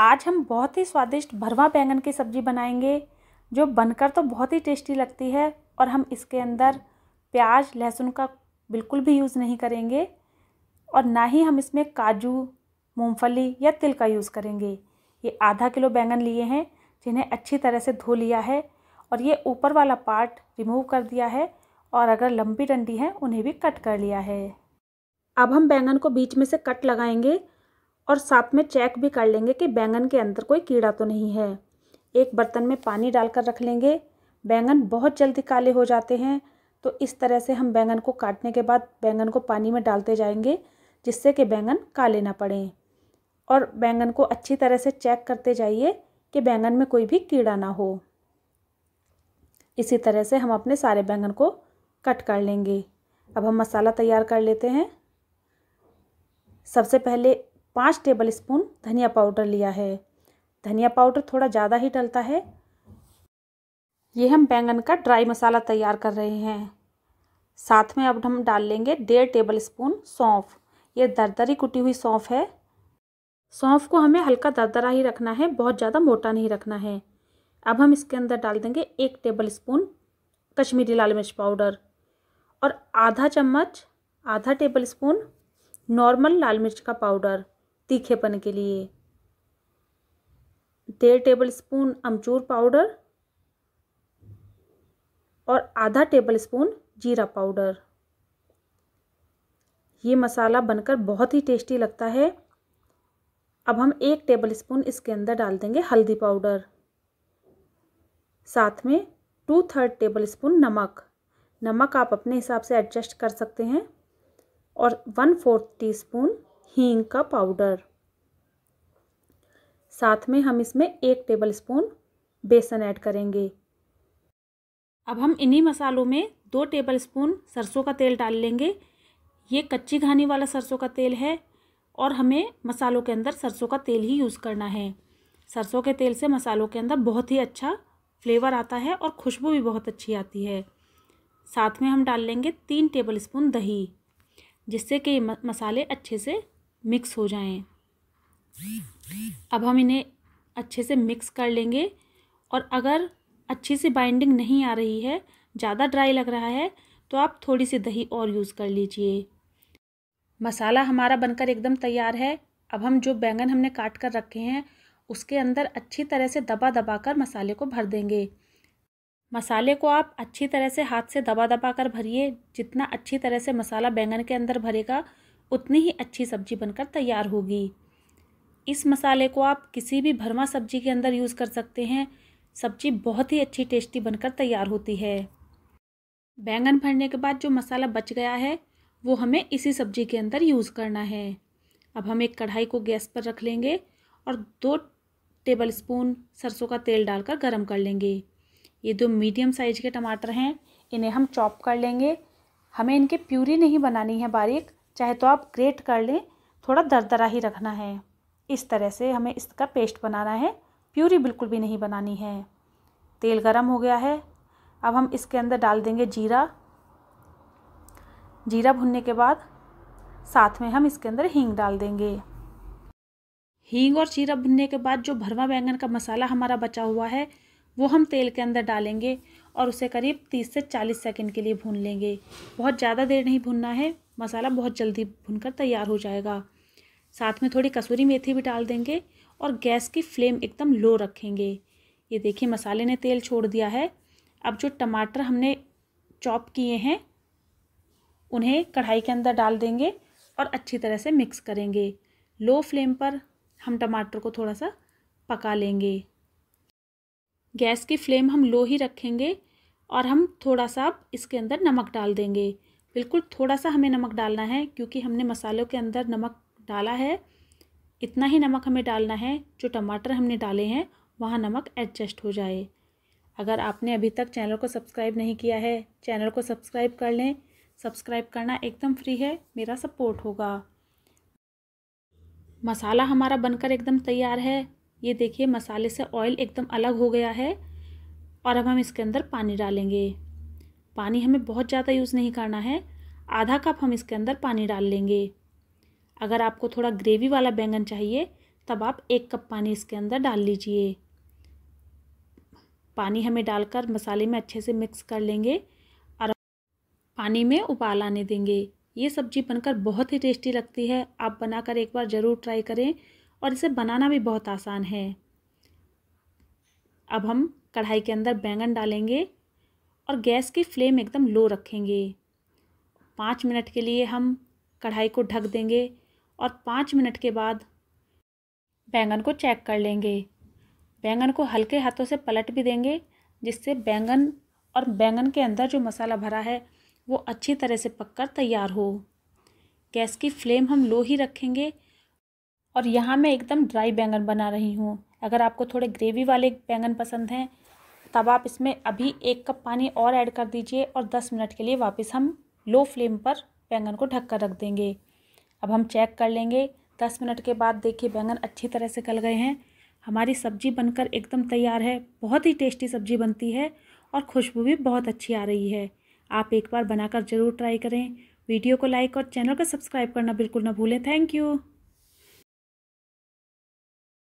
आज हम बहुत ही स्वादिष्ट भरवा बैंगन की सब्ज़ी बनाएंगे जो बनकर तो बहुत ही टेस्टी लगती है और हम इसके अंदर प्याज लहसुन का बिल्कुल भी यूज़ नहीं करेंगे और ना ही हम इसमें काजू मूंगफली या तिल का यूज़ करेंगे ये आधा किलो बैंगन लिए हैं जिन्हें अच्छी तरह से धो लिया है और ये ऊपर वाला पार्ट रिमूव कर दिया है और अगर लंबी डंडी है उन्हें भी कट कर लिया है अब हम बैंगन को बीच में से कट लगाएंगे और साथ में चेक भी कर लेंगे कि बैंगन के अंदर कोई कीड़ा तो नहीं है एक बर्तन में पानी डालकर रख लेंगे बैंगन बहुत जल्दी काले हो जाते हैं तो इस तरह से हम बैंगन को काटने के बाद बैंगन को पानी में डालते जाएंगे जिससे कि बैंगन काले ना पड़ें और बैंगन को अच्छी तरह से चेक करते जाइए कि बैंगन में कोई भी कीड़ा ना हो इसी तरह से हम अपने सारे बैंगन को कट कर लेंगे अब हम मसाला तैयार कर लेते हैं सबसे पहले पाँच टेबल स्पून धनिया पाउडर लिया है धनिया पाउडर थोड़ा ज़्यादा ही डलता है ये हम बैंगन का ड्राई मसाला तैयार कर रहे हैं साथ में अब हम डाल लेंगे डेढ़ टेबल स्पून सौंफ ये दरदरी कुटी हुई सौंफ है सौंफ को हमें हल्का दरदरा ही रखना है बहुत ज़्यादा मोटा नहीं रखना है अब हम इसके अंदर डाल देंगे एक टेबल स्पून कश्मीरी लाल मिर्च पाउडर और आधा चम्मच आधा टेबल स्पून नॉर्मल लाल मिर्च का पाउडर तीखेपन के लिए डेढ़ टेबल स्पून अमचूर पाउडर और आधा टेबल स्पून जीरा पाउडर ये मसाला बनकर बहुत ही टेस्टी लगता है अब हम एक टेबल स्पून इसके अंदर डाल देंगे हल्दी पाउडर साथ में टू थर्ड टेबल स्पून नमक नमक आप अपने हिसाब से एडजस्ट कर सकते हैं और वन फोर्थ टी स्पून हींग का पाउडर साथ में हम इसमें एक टेबल स्पून बेसन ऐड करेंगे अब हम इन्हीं मसालों में दो टेबल स्पून सरसों का तेल डाल लेंगे ये कच्ची घानी वाला सरसों का तेल है और हमें मसालों के अंदर सरसों का तेल ही यूज़ करना है सरसों के तेल से मसालों के अंदर बहुत ही अच्छा फ्लेवर आता है और खुशबू भी बहुत अच्छी आती है साथ में हम डाल लेंगे तीन टेबल स्पून दही जिससे कि मसाले अच्छे से मिक्स हो जाएं अब हम इन्हें अच्छे से मिक्स कर लेंगे और अगर अच्छी सी बाइंडिंग नहीं आ रही है ज़्यादा ड्राई लग रहा है तो आप थोड़ी सी दही और यूज़ कर लीजिए मसाला हमारा बनकर एकदम तैयार है अब हम जो बैंगन हमने काट कर रखे हैं उसके अंदर अच्छी तरह से दबा दबा कर मसाले को भर देंगे मसाले को आप अच्छी तरह से हाथ से दबा दबा कर भरिए जितना अच्छी तरह से मसाला बैंगन के अंदर भरेगा उतनी ही अच्छी सब्जी बनकर तैयार होगी इस मसाले को आप किसी भी भरमा सब्जी के अंदर यूज़ कर सकते हैं सब्जी बहुत ही अच्छी टेस्टी बनकर तैयार होती है बैंगन भरने के बाद जो मसाला बच गया है वो हमें इसी सब्जी के अंदर यूज़ करना है अब हम एक कढ़ाई को गैस पर रख लेंगे और दो टेबल स्पून सरसों का तेल डालकर गरम कर लेंगे ये दो मीडियम साइज के टमाटर हैं इन्हें हम चॉप कर लेंगे हमें इनके प्यूरी नहीं बनानी है बारीक चाहे तो आप ग्रेट कर लें थोड़ा दरदरा ही रखना है इस तरह से हमें इसका पेस्ट बनाना है प्यूरी बिल्कुल भी नहीं बनानी है तेल गरम हो गया है अब हम इसके अंदर डाल देंगे जीरा जीरा भुनने के बाद साथ में हम इसके अंदर हींग डाल देंगे हींग और जीरा भुनने के बाद जो भरवा बैंगन का मसाला हमारा बचा हुआ है वो हम तेल के अंदर डालेंगे और उसे करीब 30 से 40 सेकंड के लिए भून लेंगे बहुत ज़्यादा देर नहीं भूनना है मसाला बहुत जल्दी भुनकर तैयार हो जाएगा साथ में थोड़ी कसूरी मेथी भी डाल देंगे और गैस की फ्लेम एकदम लो रखेंगे ये देखिए मसाले ने तेल छोड़ दिया है अब जो टमाटर हमने चॉप किए हैं उन्हें कढ़ाई के अंदर डाल देंगे और अच्छी तरह से मिक्स करेंगे लो फ्लेम पर हम टमाटर को थोड़ा सा पका लेंगे गैस की फ्लेम हम लो ही रखेंगे और हम थोड़ा सा इसके अंदर नमक डाल देंगे बिल्कुल थोड़ा सा हमें नमक डालना है क्योंकि हमने मसालों के अंदर नमक डाला है इतना ही नमक हमें डालना है जो टमाटर हमने डाले हैं वहाँ नमक एडजस्ट हो जाए अगर आपने अभी तक चैनल को सब्सक्राइब नहीं किया है चैनल को सब्सक्राइब कर लें सब्सक्राइब करना एकदम फ्री है मेरा सपोर्ट होगा मसाला हमारा बनकर एकदम तैयार है ये देखिए मसाले से ऑयल एकदम अलग हो गया है और अब हम इसके अंदर पानी डालेंगे पानी हमें बहुत ज़्यादा यूज़ नहीं करना है आधा कप हम इसके अंदर पानी डाल लेंगे अगर आपको थोड़ा ग्रेवी वाला बैंगन चाहिए तब आप एक कप पानी इसके अंदर डाल लीजिए पानी हमें डालकर मसाले में अच्छे से मिक्स कर लेंगे और पानी में उबाल आने देंगे ये सब्जी बनकर बहुत ही टेस्टी लगती है आप बनाकर एक बार ज़रूर ट्राई करें और इसे बनाना भी बहुत आसान है अब हम कढ़ाई के अंदर बैंगन डालेंगे और गैस की फ्लेम एकदम लो रखेंगे पाँच मिनट के लिए हम कढ़ाई को ढक देंगे और पाँच मिनट के बाद बैंगन को चेक कर लेंगे बैंगन को हल्के हाथों से पलट भी देंगे जिससे बैंगन और बैंगन के अंदर जो मसाला भरा है वो अच्छी तरह से पककर तैयार हो गैस की फ्लेम हम लो ही रखेंगे और यहाँ मैं एकदम ड्राई बैंगन बना रही हूँ अगर आपको थोड़े ग्रेवी वाले बैंगन पसंद हैं तब आप इसमें अभी एक कप पानी और ऐड कर दीजिए और दस मिनट के लिए वापस हम लो फ्लेम पर बैंगन को ढक कर रख देंगे अब हम चेक कर लेंगे दस मिनट के बाद देखिए बैंगन अच्छी तरह से गल गए हैं हमारी सब्ज़ी बनकर एकदम तैयार है बहुत ही टेस्टी सब्ज़ी बनती है और खुशबू भी बहुत अच्छी आ रही है आप एक बार बनाकर ज़रूर ट्राई करें वीडियो को लाइक और चैनल को सब्सक्राइब करना बिल्कुल ना भूलें थैंक यू